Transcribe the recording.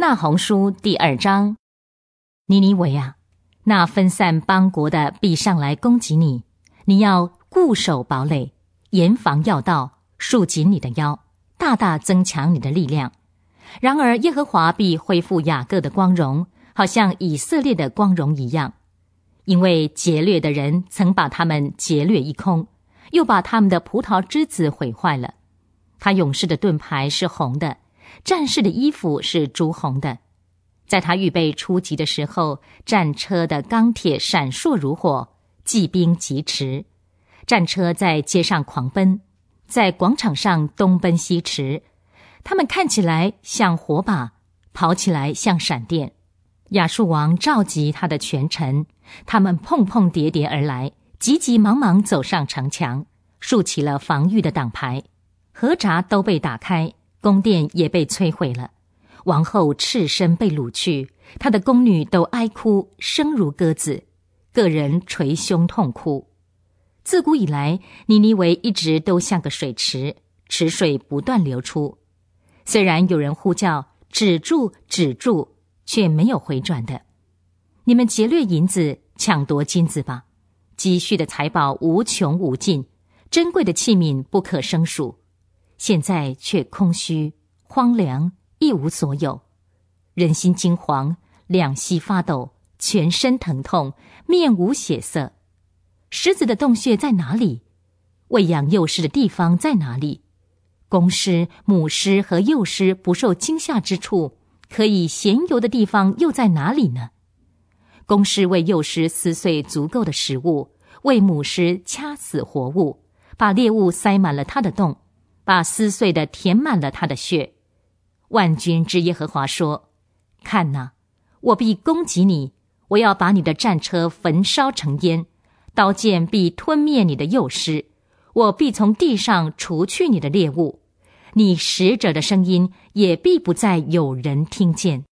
那红书第二章，尼尼维啊，那分散邦国的必上来攻击你，你要固守堡垒，严防要道，束紧你的腰，大大增强你的力量。然而耶和华必恢复雅各的光荣，好像以色列的光荣一样，因为劫掠的人曾把他们劫掠一空，又把他们的葡萄之子毁坏了。他勇士的盾牌是红的。战士的衣服是朱红的，在他预备出击的时候，战车的钢铁闪烁如火，骑兵疾驰，战车在街上狂奔，在广场上东奔西驰，他们看起来像火把，跑起来像闪电。亚述王召集他的权臣，他们碰碰叠叠而来，急急忙忙走上城墙，竖起了防御的挡牌，河闸都被打开。宫殿也被摧毁了，王后赤身被掳去，她的宫女都哀哭，声如鸽子，个人捶胸痛哭。自古以来，尼尼维一直都像个水池，池水不断流出。虽然有人呼叫“止住，止住”，却没有回转的。你们劫掠银子，抢夺金子吧，积蓄的财宝无穷无尽，珍贵的器皿不可胜数。现在却空虚、荒凉，一无所有。人心惊惶，两膝发抖，全身疼痛，面无血色。狮子的洞穴在哪里？喂养幼狮的地方在哪里？公狮、母狮和幼狮不受惊吓之处，可以闲游的地方又在哪里呢？公狮为幼狮撕碎足够的食物，为母狮掐死活物，把猎物塞满了它的洞。把撕碎的填满了他的血。万军之耶和华说：“看哪，我必攻击你，我要把你的战车焚烧成烟，刀剑必吞灭你的幼师，我必从地上除去你的猎物，你使者的声音也必不再有人听见。”